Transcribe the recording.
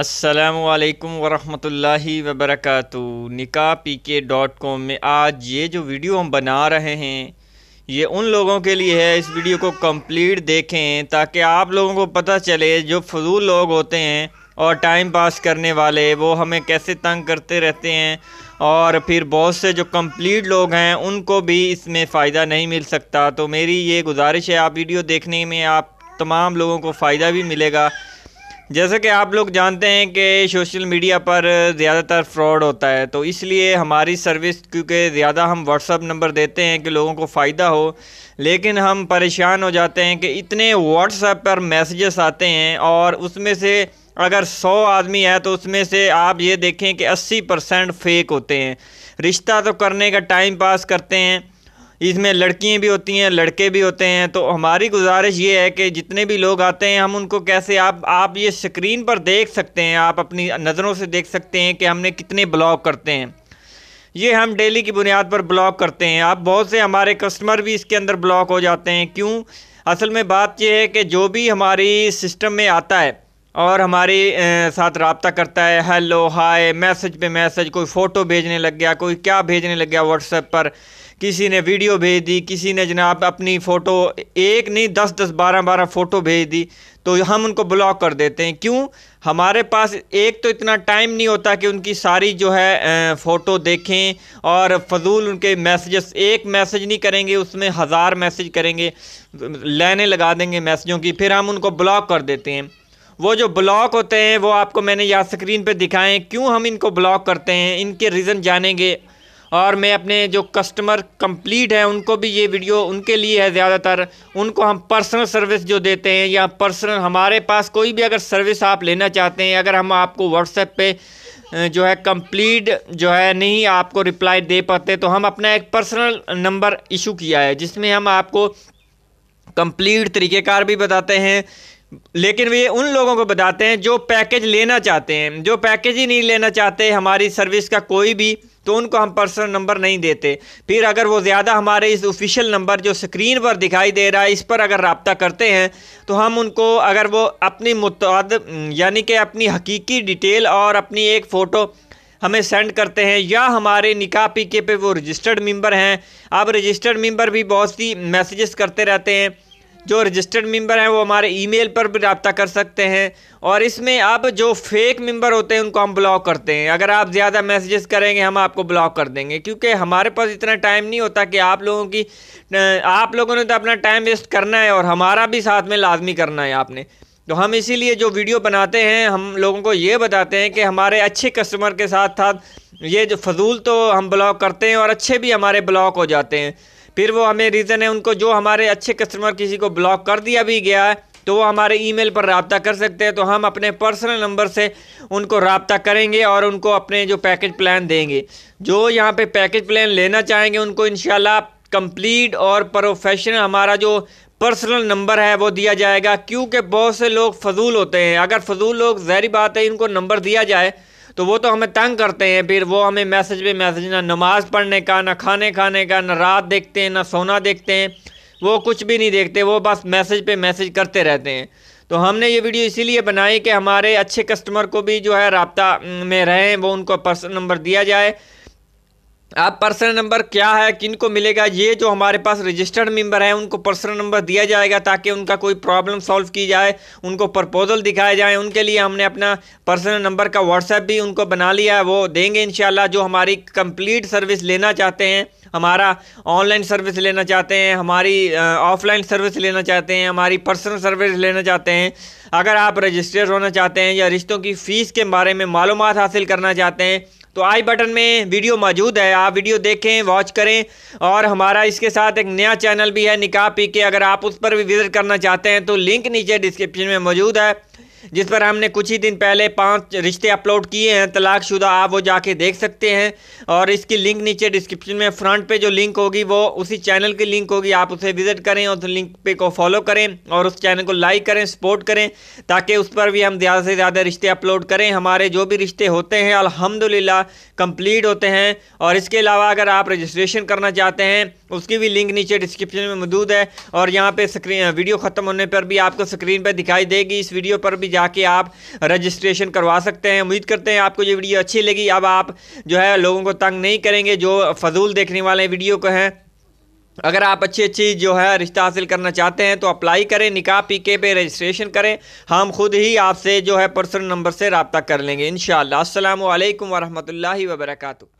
असलकम वरहमतुल्लाहि वबरक़ निका पी के डॉट कॉम में आज ये जो वीडियो हम बना रहे हैं ये उन लोगों के लिए है इस वीडियो को कंप्लीट देखें ताकि आप लोगों को पता चले जो फजूल लोग होते हैं और टाइम पास करने वाले वो हमें कैसे तंग करते रहते हैं और फिर बहुत से जो कंप्लीट लोग हैं उनको भी इसमें फ़ायदा नहीं मिल सकता तो मेरी ये गुजारिश है आप वीडियो देखने में आप तमाम लोगों को फ़ायदा भी मिलेगा जैसे कि आप लोग जानते हैं कि सोशल मीडिया पर ज़्यादातर फ्रॉड होता है तो इसलिए हमारी सर्विस क्योंकि ज़्यादा हम व्हाट्सअप नंबर देते हैं कि लोगों को फ़ायदा हो लेकिन हम परेशान हो जाते हैं कि इतने व्हाट्सएप पर मैसेजेस आते हैं और उसमें से अगर 100 आदमी है तो उसमें से आप ये देखें कि 80 परसेंट फेक होते हैं रिश्ता तो करने का टाइम पास करते हैं इसमें लड़कियाँ भी होती हैं लड़के भी होते हैं तो हमारी गुजारिश ये है कि जितने भी लोग आते हैं हम उनको कैसे आप आप ये स्क्रीन पर देख सकते हैं आप अपनी नज़रों से देख सकते हैं कि हमने कितने ब्लॉग करते हैं ये हम डेली की बुनियाद पर ब्लॉक करते हैं आप बहुत से हमारे कस्टमर भी इसके अंदर ब्लॉक हो जाते हैं क्यों असल में बात यह है कि जो भी हमारी सिस्टम में आता है और हमारे साथ रबता करता है हेलो हाय मैसेज पे मैसेज कोई फ़ोटो भेजने लग गया कोई क्या भेजने लग गया व्हाट्सएप पर किसी ने वीडियो भेज दी किसी ने जनाब अपनी फ़ोटो एक नहीं दस दस बारह बारह फ़ोटो भेज दी तो हम उनको ब्लॉक कर देते हैं क्यों हमारे पास एक तो इतना टाइम नहीं होता कि उनकी सारी जो है फ़ोटो देखें और फजूल उनके मैसेजेस एक मैसेज नहीं करेंगे उसमें हज़ार मैसेज करेंगे लाइने लगा देंगे मैसेजों की फिर हम उनको ब्लॉक कर देते हैं वो जो ब्लॉक होते हैं वो आपको मैंने यहाँ स्क्रीन पे दिखाएं क्यों हम इनको ब्लॉक करते हैं इनके रीज़न जानेंगे और मैं अपने जो कस्टमर कंप्लीट हैं उनको भी ये वीडियो उनके लिए है ज़्यादातर उनको हम पर्सनल सर्विस जो देते हैं या पर्सनल हमारे पास कोई भी अगर सर्विस आप लेना चाहते हैं अगर हम आपको व्हाट्सएप पे जो है कंप्लीट जो है नहीं आपको रिप्लाई दे पाते तो हम अपना एक पर्सनल नंबर इशू किया है जिसमें हम आपको कंप्लीट तरीक़ेकार भी बताते हैं लेकिन वे उन लोगों को बताते हैं जो पैकेज लेना चाहते हैं जो पैकेज ही नहीं लेना चाहते हमारी सर्विस का कोई भी तो उनको हम पर्सनल नंबर नहीं देते फिर अगर वो ज़्यादा हमारे इस ऑफिशियल नंबर जो स्क्रीन पर दिखाई दे रहा है इस पर अगर रबता करते हैं तो हम उनको अगर वो अपनी मुतद यानी कि अपनी हकीकी डिटेल और अपनी एक फ़ोटो हमें सेंड करते हैं या हमारे निका पी के पे वो रजिस्टर्ड मेंबर हैं अब रजिस्टर्ड मेंबर भी बहुत सी मैसेजेस करते रहते हैं जो रजिस्टर्ड मेंबर हैं वो हमारे ईमेल पर भी रबता कर सकते हैं और इसमें अब जो फेक मेंबर होते हैं उनको हम ब्लॉक करते हैं अगर आप ज़्यादा मैसेजेस करेंगे हम आपको ब्लॉक कर देंगे क्योंकि हमारे पास इतना टाइम नहीं होता कि आप लोगों की आप लोगों ने तो अपना टाइम वेस्ट करना है और हमारा भी साथ में लाजमी करना है आपने तो हम इसीलिए जो वीडियो बनाते हैं हम लोगों को ये बताते हैं कि हमारे अच्छे कस्टमर के साथ साथ ये जो फजूल तो हम ब्लॉक करते हैं और अच्छे भी हमारे ब्लॉक हो जाते हैं फिर वो हमें रीज़न है उनको जो हमारे अच्छे कस्टमर किसी को ब्लॉक कर दिया भी गया है तो वो हमारे ईमेल पर रबता कर सकते हैं तो हम अपने पर्सनल नंबर से उनको रबता करेंगे और उनको अपने जो पैकेज प्लान देंगे जो यहाँ पे पैकेज प्लान लेना चाहेंगे उनको इन कंप्लीट और प्रोफेशनल हमारा जो पर्सनल नंबर है वो दिया जाएगा क्योंकि बहुत से लोग फजूल होते हैं अगर फजूल लोग जहरी बात है इनको नंबर दिया जाए तो वो तो हमें तंग करते हैं फिर वो हमें मैसेज पे मैसेज ना नमाज़ पढ़ने का ना खाने खाने का ना रात देखते हैं ना सोना देखते हैं वो कुछ भी नहीं देखते वो बस मैसेज पे मैसेज करते रहते हैं तो हमने ये वीडियो इसीलिए बनाई कि हमारे अच्छे कस्टमर को भी जो है रबता में रहें वो उनको पर्सनल नंबर दिया जाए अब पर्सनल नंबर क्या है किन को मिलेगा ये जो हमारे पास रजिस्टर्ड मेंबर हैं उनको पर्सनल नंबर दिया जाएगा ताकि उनका कोई प्रॉब्लम सॉल्व की जाए उनको प्रपोजल दिखाए जाए उनके लिए हमने अपना पर्सनल नंबर का व्हाट्सएप भी उनको बना लिया है वो देंगे इन जो हमारी कंप्लीट सर्विस लेना चाहते हैं हमारा ऑनलाइन सर्विस लेना चाहते हैं हमारी ऑफलाइन सर्विस लेना चाहते हैं हमारी पर्सनल सर्विस लेना चाहते हैं अगर आप रजिस्टर्ड होना चाहते हैं या रिश्तों की फ़ीस के बारे में मालूम हासिल करना चाहते हैं तो आई बटन में वीडियो मौजूद है आप वीडियो देखें वॉच करें और हमारा इसके साथ एक नया चैनल भी है निकाह पी के अगर आप उस पर भी विज़िट करना चाहते हैं तो लिंक नीचे डिस्क्रिप्शन में मौजूद है जिस पर हमने कुछ ही दिन पहले पांच रिश्ते अपलोड किए हैं तलाकशुदा आप वो जाके देख सकते हैं और इसकी लिंक नीचे डिस्क्रिप्शन में फ्रंट पे जो लिंक होगी वो उसी चैनल की लिंक होगी आप उसे विजिट करें और उस लिंक पे को फॉलो करें और उस चैनल को लाइक करें सपोर्ट करें ताकि उस पर भी हम ज़्यादा से ज़्यादा रिश्ते अपलोड करें हमारे जो भी रिश्ते होते हैं अलहमदिल्ला कम्प्लीट होते हैं और इसके अलावा अगर आप रजिस्ट्रेशन करना चाहते हैं उसकी भी लिंक नीचे डिस्क्रिप्शन में मौजूद है और यहाँ पर स्क्रीन वीडियो ख़त्म होने पर भी आपको स्क्रीन पर दिखाई देगी इस वीडियो पर भी जाके आप रजिस्ट्रेशन करवा सकते हैं उम्मीद करते हैं आपको ये वीडियो अच्छी लगी अब आप जो है लोगों को तंग नहीं करेंगे जो फजूल देखने वाले वीडियो को हैं अगर आप अच्छी अच्छी जो है रिश्ता हासिल करना चाहते हैं तो अप्लाई करें निकाह पीके पे रजिस्ट्रेशन करें हम खुद ही आपसे जो है पर्सनल नंबर से रबता कर लेंगे इन शाला अल्लाम वरहमल वर्का